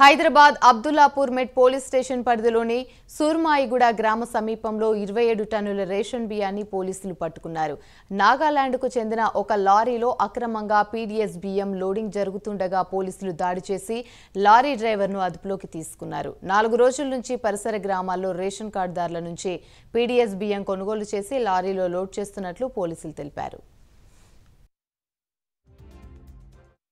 Hyderabad Abdullapur Met police station పరిధిలోని సూర్మాయిగూడ గ్రామ సమీపంలో ఇరవై ఏడు టన్నుల రేషన్ బియ్యాన్ని పోలీసులు పట్టుకున్నారు నాగాలాండ్కు చెందిన ఒక లారీలో అక్రమంగా పీడీఎస్ బియ్యం లోడింగ్ జరుగుతుండగా పోలీసులు దాడి చేసి లారీ డ్రైవర్ను అదుపులోకి తీసుకున్నారు నాలుగు రోజుల నుంచి పరిసర గ్రామాల్లో రేషన్ కార్డుదారుల నుంచి పీడీఎస్ బియ్యం కొనుగోలు చేసి లారీలో లోడ్ చేస్తున్నట్లు పోలీసులు తెలిపారు